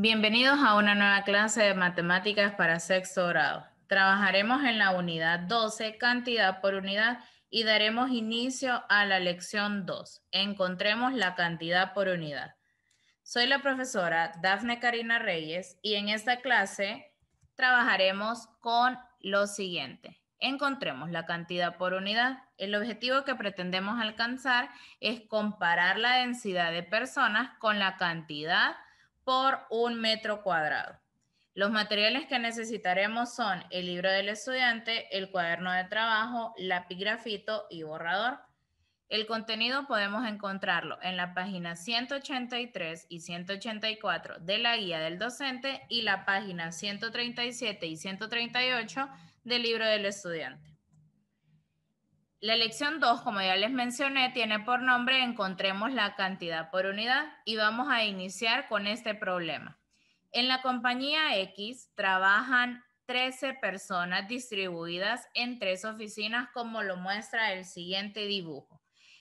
Bienvenidos a una nueva clase de matemáticas para sexto grado. Trabajaremos en la unidad 12, cantidad por unidad, y daremos inicio a la lección 2. Encontremos la cantidad por unidad. Soy la profesora Dafne Karina Reyes y en esta clase trabajaremos con lo siguiente. Encontremos la cantidad por unidad. El objetivo que pretendemos alcanzar es comparar la densidad de personas con la cantidad por un metro cuadrado. Los materiales que necesitaremos son el libro del estudiante, el cuaderno de trabajo, lápiz grafito y borrador. El contenido podemos encontrarlo en la página 183 y 184 de la guía del docente y la página 137 y 138 del libro del estudiante. La lección 2, como ya les mencioné, tiene por nombre encontremos la cantidad por unidad y vamos a iniciar con este problema. En la compañía X trabajan 13 personas distribuidas en tres oficinas como lo muestra el siguiente dibujo.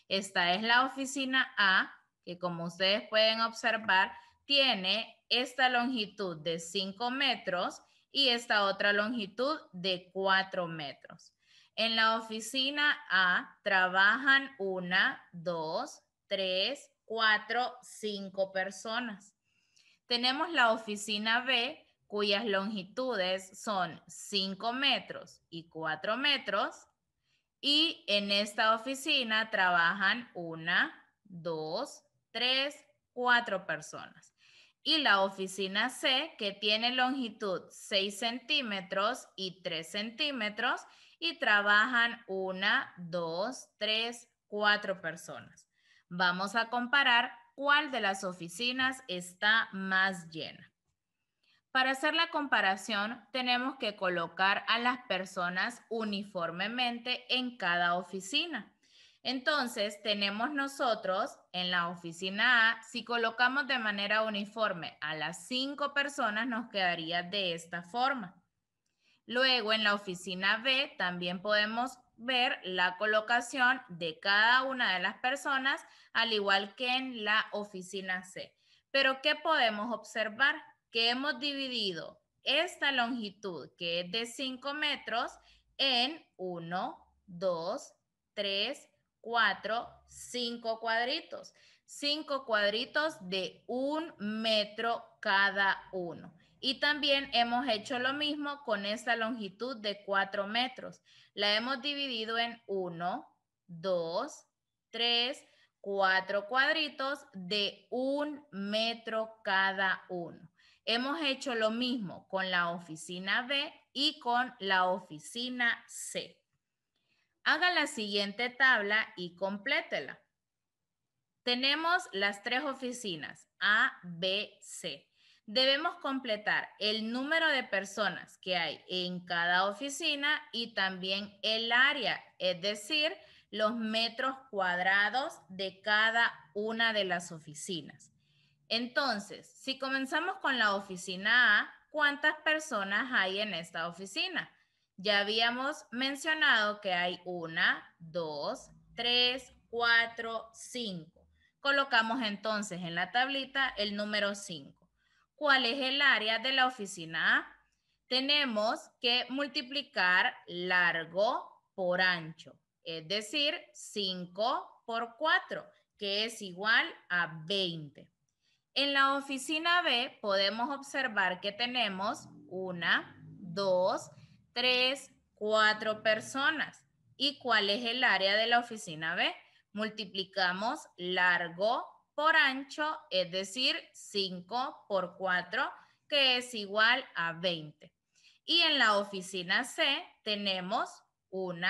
Esta es la oficina A, que como ustedes pueden observar, tiene esta longitud de 5 metros y esta otra longitud de 4 metros. En la oficina A trabajan una, dos, tres, cuatro, cinco personas. Tenemos la oficina B, cuyas longitudes son 5 metros y 4 metros. Y en esta oficina trabajan una, dos, tres, cuatro personas. Y la oficina C, que tiene longitud 6 centímetros y 3 centímetros, y trabajan una, dos, tres, cuatro personas. Vamos a comparar cuál de las oficinas está más llena. Para hacer la comparación, tenemos que colocar a las personas uniformemente en cada oficina. Entonces, tenemos nosotros en la oficina A, si colocamos de manera uniforme a las cinco personas, nos quedaría de esta forma. Luego en la oficina B también podemos ver la colocación de cada una de las personas, al igual que en la oficina C. Pero ¿qué podemos observar? Que hemos dividido esta longitud, que es de 5 metros, en 1, 2, 3, 4, 5 cuadritos. 5 cuadritos de un metro cada uno. Y también hemos hecho lo mismo con esta longitud de 4 metros. La hemos dividido en 1, 2, 3, 4 cuadritos de un metro cada uno. Hemos hecho lo mismo con la oficina B y con la oficina C. Haga la siguiente tabla y complétela. Tenemos las tres oficinas, A, B, C. Debemos completar el número de personas que hay en cada oficina y también el área, es decir, los metros cuadrados de cada una de las oficinas. Entonces, si comenzamos con la oficina A, ¿cuántas personas hay en esta oficina? Ya habíamos mencionado que hay una, dos, tres, cuatro, cinco. Colocamos entonces en la tablita el número 5 cuál es el área de la oficina A. Tenemos que multiplicar largo por ancho, es decir, 5 por 4, que es igual a 20. En la oficina B podemos observar que tenemos una, dos, tres, cuatro personas. ¿Y cuál es el área de la oficina B? Multiplicamos largo por ancho, es decir, 5 por 4, que es igual a 20. Y en la oficina C tenemos 1,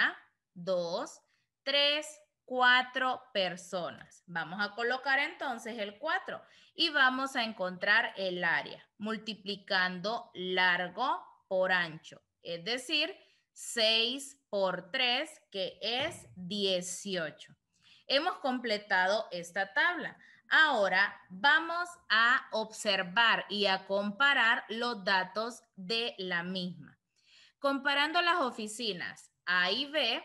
2, 3, 4 personas. Vamos a colocar entonces el 4 y vamos a encontrar el área multiplicando largo por ancho, es decir, 6 por 3 que es 18. Hemos completado esta tabla. Ahora vamos a observar y a comparar los datos de la misma. Comparando las oficinas A y B,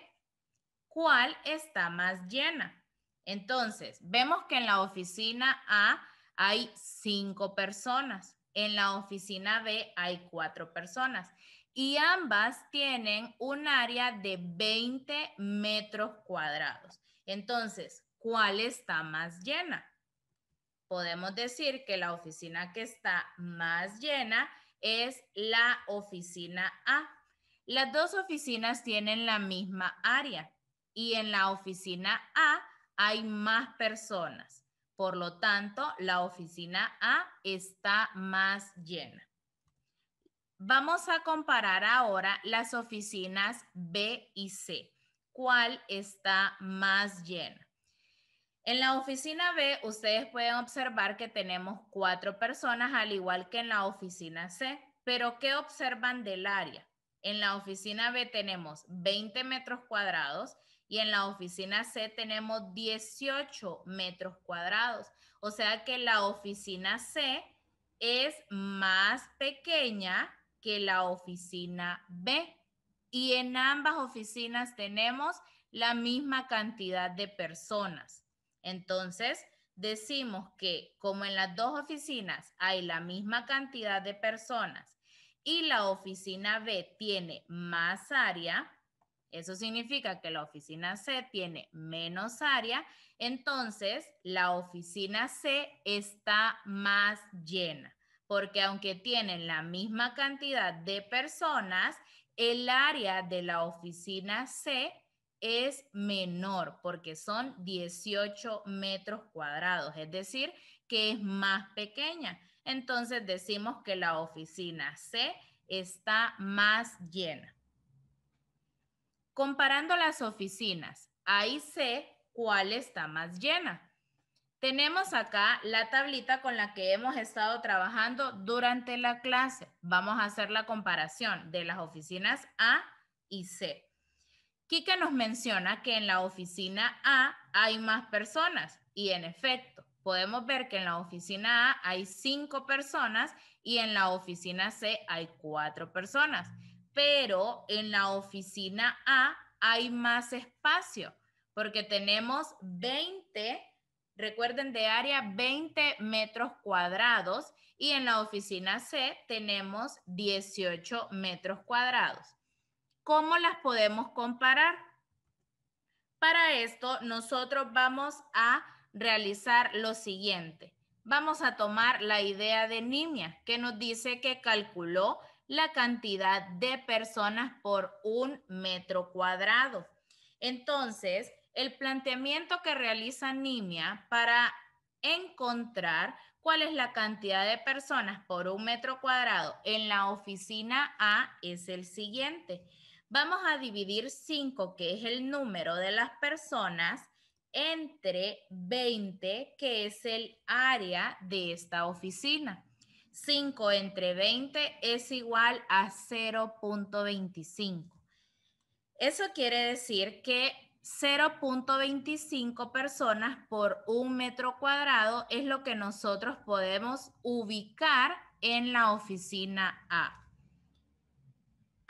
¿cuál está más llena? Entonces, vemos que en la oficina A hay cinco personas, en la oficina B hay cuatro personas y ambas tienen un área de 20 metros cuadrados. Entonces, ¿cuál está más llena? podemos decir que la oficina que está más llena es la oficina A. Las dos oficinas tienen la misma área y en la oficina A hay más personas. Por lo tanto, la oficina A está más llena. Vamos a comparar ahora las oficinas B y C. ¿Cuál está más llena? En la oficina B, ustedes pueden observar que tenemos cuatro personas, al igual que en la oficina C. Pero, ¿qué observan del área? En la oficina B tenemos 20 metros cuadrados y en la oficina C tenemos 18 metros cuadrados. O sea que la oficina C es más pequeña que la oficina B. Y en ambas oficinas tenemos la misma cantidad de personas. Entonces, decimos que como en las dos oficinas hay la misma cantidad de personas y la oficina B tiene más área, eso significa que la oficina C tiene menos área, entonces la oficina C está más llena, porque aunque tienen la misma cantidad de personas, el área de la oficina C es menor porque son 18 metros cuadrados, es decir, que es más pequeña. Entonces decimos que la oficina C está más llena. Comparando las oficinas A y C, ¿cuál está más llena? Tenemos acá la tablita con la que hemos estado trabajando durante la clase. Vamos a hacer la comparación de las oficinas A y C que nos menciona que en la oficina A hay más personas y en efecto, podemos ver que en la oficina A hay cinco personas y en la oficina C hay cuatro personas, pero en la oficina A hay más espacio porque tenemos 20, recuerden de área 20 metros cuadrados y en la oficina C tenemos 18 metros cuadrados. ¿Cómo las podemos comparar? Para esto, nosotros vamos a realizar lo siguiente. Vamos a tomar la idea de Nimia, que nos dice que calculó la cantidad de personas por un metro cuadrado. Entonces, el planteamiento que realiza Nimia para encontrar cuál es la cantidad de personas por un metro cuadrado en la oficina A es el siguiente. Vamos a dividir 5, que es el número de las personas, entre 20, que es el área de esta oficina. 5 entre 20 es igual a 0.25. Eso quiere decir que 0.25 personas por un metro cuadrado es lo que nosotros podemos ubicar en la oficina A.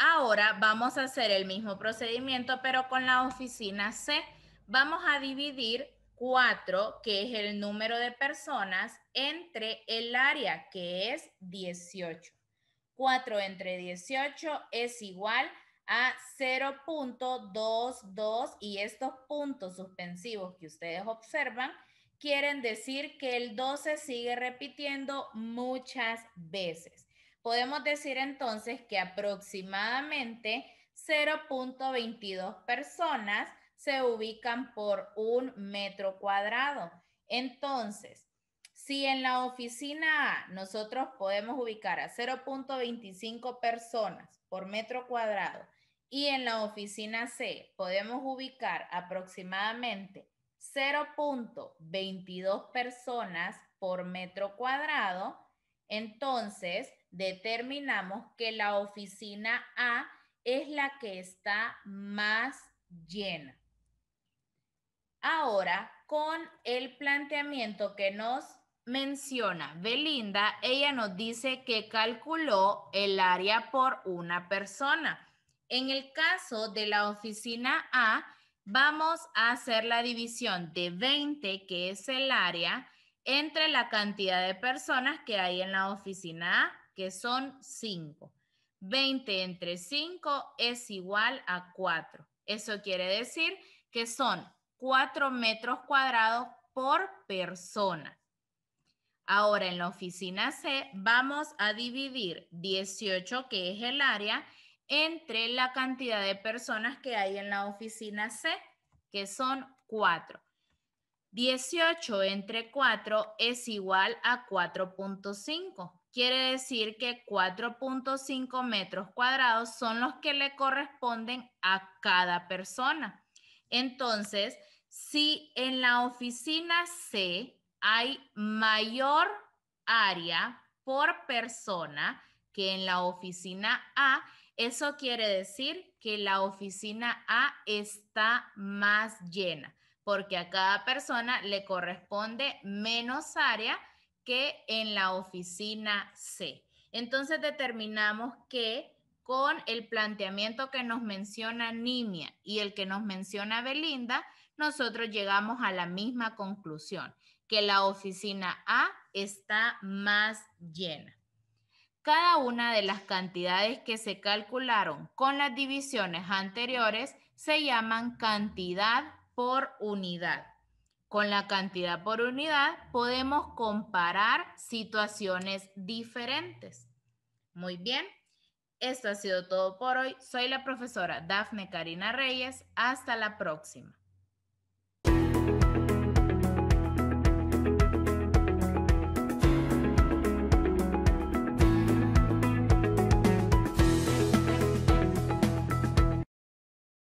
Ahora vamos a hacer el mismo procedimiento, pero con la oficina C. Vamos a dividir 4, que es el número de personas, entre el área, que es 18. 4 entre 18 es igual a 0.22 y estos puntos suspensivos que ustedes observan quieren decir que el 12 sigue repitiendo muchas veces podemos decir entonces que aproximadamente 0.22 personas se ubican por un metro cuadrado. Entonces, si en la oficina A nosotros podemos ubicar a 0.25 personas por metro cuadrado y en la oficina C podemos ubicar aproximadamente 0.22 personas por metro cuadrado, entonces determinamos que la oficina A es la que está más llena. Ahora, con el planteamiento que nos menciona Belinda, ella nos dice que calculó el área por una persona. En el caso de la oficina A, vamos a hacer la división de 20, que es el área, entre la cantidad de personas que hay en la oficina A que son 5. 20 entre 5 es igual a 4. Eso quiere decir que son 4 metros cuadrados por persona. Ahora en la oficina C vamos a dividir 18, que es el área, entre la cantidad de personas que hay en la oficina C, que son 4. 18 entre 4 es igual a 4.5 quiere decir que 4.5 metros cuadrados son los que le corresponden a cada persona. Entonces, si en la oficina C hay mayor área por persona que en la oficina A, eso quiere decir que la oficina A está más llena, porque a cada persona le corresponde menos área que en la oficina C. Entonces determinamos que con el planteamiento que nos menciona Nimia y el que nos menciona Belinda, nosotros llegamos a la misma conclusión, que la oficina A está más llena. Cada una de las cantidades que se calcularon con las divisiones anteriores se llaman cantidad por unidad. Con la cantidad por unidad podemos comparar situaciones diferentes. Muy bien, esto ha sido todo por hoy. Soy la profesora Dafne Karina Reyes. Hasta la próxima.